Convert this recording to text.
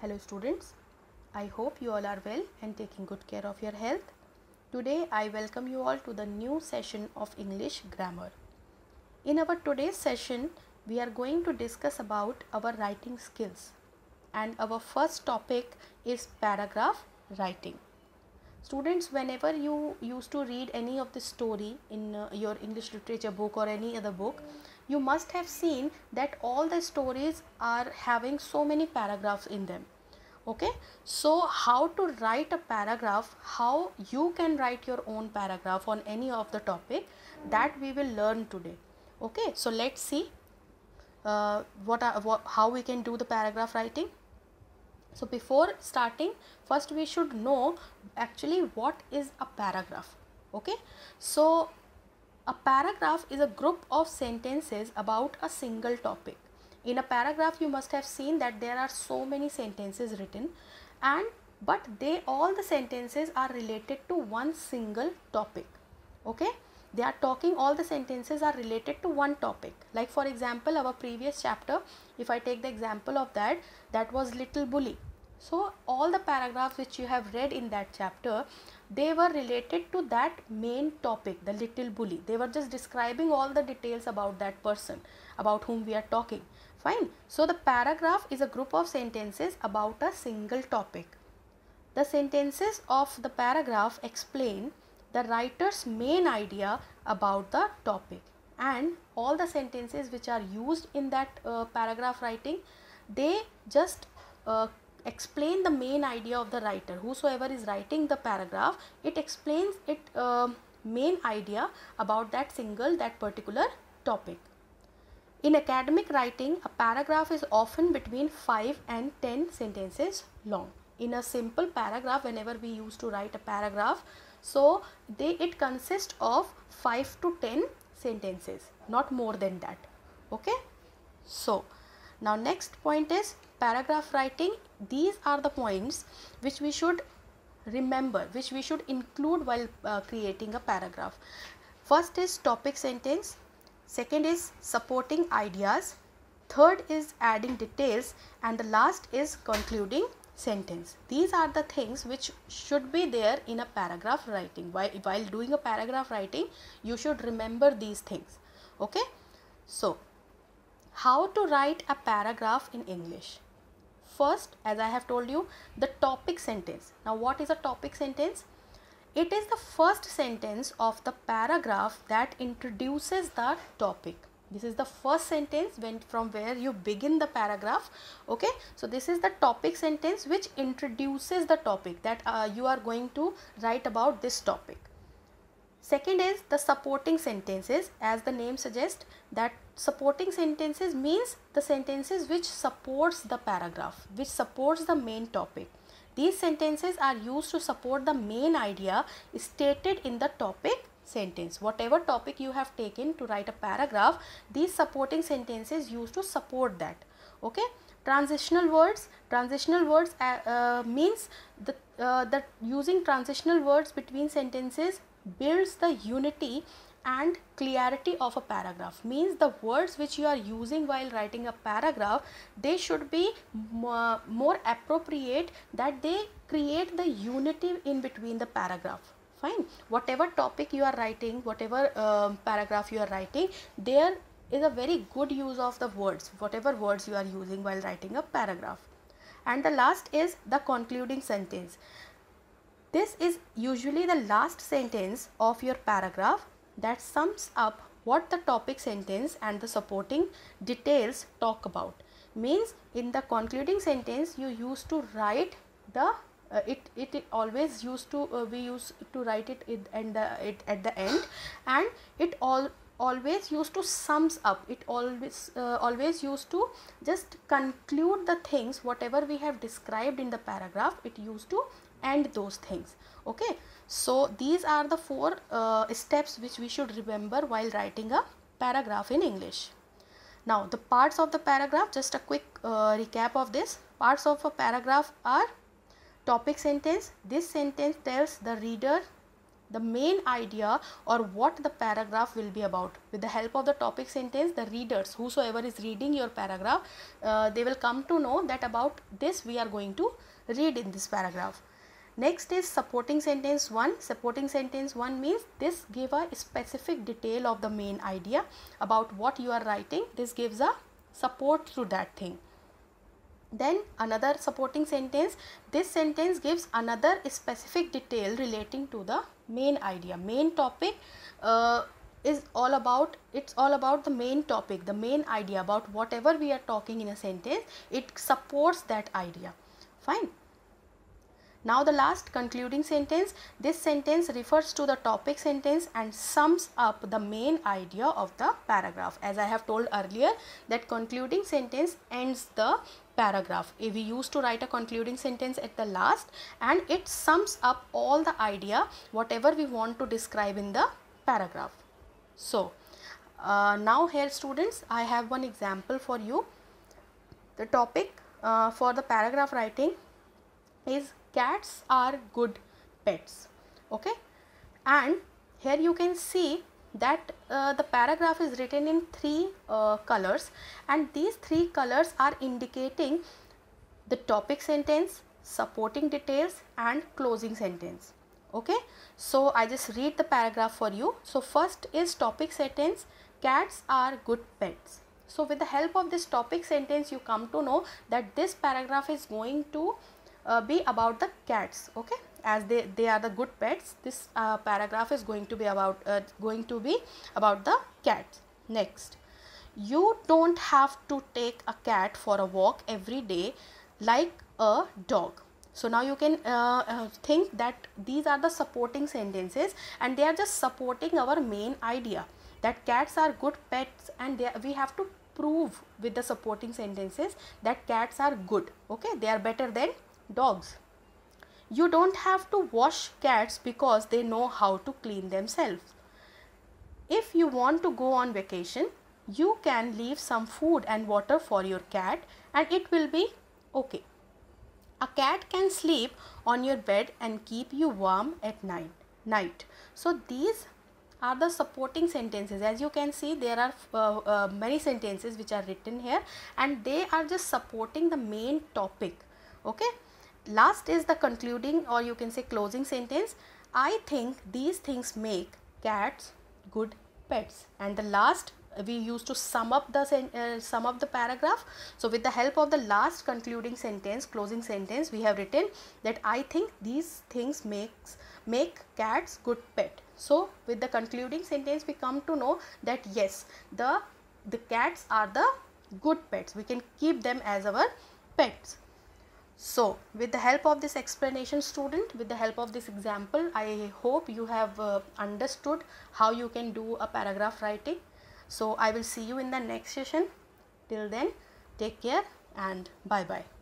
Hello students, I hope you all are well and taking good care of your health. Today I welcome you all to the new session of English grammar. In our today's session, we are going to discuss about our writing skills and our first topic is paragraph writing. Students, whenever you used to read any of the story in uh, your English literature book or any other book, mm -hmm you must have seen that all the stories are having so many paragraphs in them okay so how to write a paragraph how you can write your own paragraph on any of the topic that we will learn today okay so let's see uh, what, are, what how we can do the paragraph writing so before starting first we should know actually what is a paragraph okay so a paragraph is a group of sentences about a single topic. In a paragraph, you must have seen that there are so many sentences written and but they all the sentences are related to one single topic. Okay they are talking all the sentences are related to one topic like for example our previous chapter if i take the example of that that was little bully so, all the paragraphs which you have read in that chapter, they were related to that main topic, the little bully. They were just describing all the details about that person, about whom we are talking. Fine. So, the paragraph is a group of sentences about a single topic. The sentences of the paragraph explain the writer's main idea about the topic and all the sentences which are used in that uh, paragraph writing, they just uh, explain the main idea of the writer whosoever is writing the paragraph it explains it uh, main idea about that single that particular topic in academic writing a paragraph is often between 5 and 10 sentences long in a simple paragraph whenever we used to write a paragraph so they it consists of 5 to 10 sentences not more than that okay so now next point is paragraph writing these are the points which we should remember which we should include while uh, creating a paragraph first is topic sentence second is supporting ideas third is adding details and the last is concluding sentence these are the things which should be there in a paragraph writing while, while doing a paragraph writing you should remember these things okay so how to write a paragraph in english First, as I have told you, the topic sentence. Now, what is a topic sentence? It is the first sentence of the paragraph that introduces the topic. This is the first sentence when, from where you begin the paragraph. Okay, so this is the topic sentence which introduces the topic that uh, you are going to write about this topic. Second is the supporting sentences as the name suggests that supporting sentences means the sentences which supports the paragraph, which supports the main topic. These sentences are used to support the main idea stated in the topic sentence. Whatever topic you have taken to write a paragraph, these supporting sentences used to support that. Okay. Transitional words. Transitional words uh, uh, means the, uh, the using transitional words between sentences builds the unity and clarity of a paragraph means the words which you are using while writing a paragraph they should be more, appropriate that they create the unity in between the paragraph fine whatever topic you are writing whatever um, paragraph you are writing there is a very good use of the words whatever words you are using while writing a paragraph and the last is the concluding sentence this is usually the last sentence of your paragraph that sums up what the topic sentence and the supporting details talk about. Means in the concluding sentence you used to write the uh, it, it, it always used to uh, we used to write it and the it at the end and it all always used to sums up it always uh, always used to just conclude the things whatever we have described in the paragraph it used to and those things okay so these are the four uh, steps which we should remember while writing a paragraph in english now the parts of the paragraph just a quick uh, recap of this parts of a paragraph are topic sentence this sentence tells the reader the main idea or what the paragraph will be about with the help of the topic sentence the readers whosoever is reading your paragraph uh, they will come to know that about this we are going to read in this paragraph Next is supporting sentence 1. Supporting sentence 1 means this give a specific detail of the main idea about what you are writing. This gives a support to that thing. Then another supporting sentence. This sentence gives another specific detail relating to the main idea. Main topic uh, is all about it's all about the main topic the main idea about whatever we are talking in a sentence it supports that idea fine now the last concluding sentence. This sentence refers to the topic sentence and sums up the main idea of the paragraph. As I have told earlier that concluding sentence ends the paragraph. We used to write a concluding sentence at the last and it sums up all the idea whatever we want to describe in the paragraph. So, uh, now here students I have one example for you. The topic uh, for the paragraph writing is cats are good pets okay and here you can see that uh, the paragraph is written in three uh, colors and these three colors are indicating the topic sentence supporting details and closing sentence okay so i just read the paragraph for you so first is topic sentence cats are good pets so with the help of this topic sentence you come to know that this paragraph is going to uh, be about the cats okay as they they are the good pets this uh, paragraph is going to be about uh, going to be about the cats next you don't have to take a cat for a walk every day like a dog so now you can uh, uh, think that these are the supporting sentences and they are just supporting our main idea that cats are good pets and are, we have to prove with the supporting sentences that cats are good okay they are better than dogs. You don't have to wash cats because they know how to clean themselves. If you want to go on vacation, you can leave some food and water for your cat and it will be okay. A cat can sleep on your bed and keep you warm at night. night. So these are the supporting sentences as you can see there are uh, uh, many sentences which are written here and they are just supporting the main topic okay last is the concluding or you can say closing sentence i think these things make cats good pets and the last we used to sum up the uh, sum up the paragraph so with the help of the last concluding sentence closing sentence we have written that i think these things makes make cats good pet so with the concluding sentence we come to know that yes the the cats are the good pets we can keep them as our pets so with the help of this explanation student, with the help of this example, I hope you have uh, understood how you can do a paragraph writing. So I will see you in the next session. Till then, take care and bye-bye.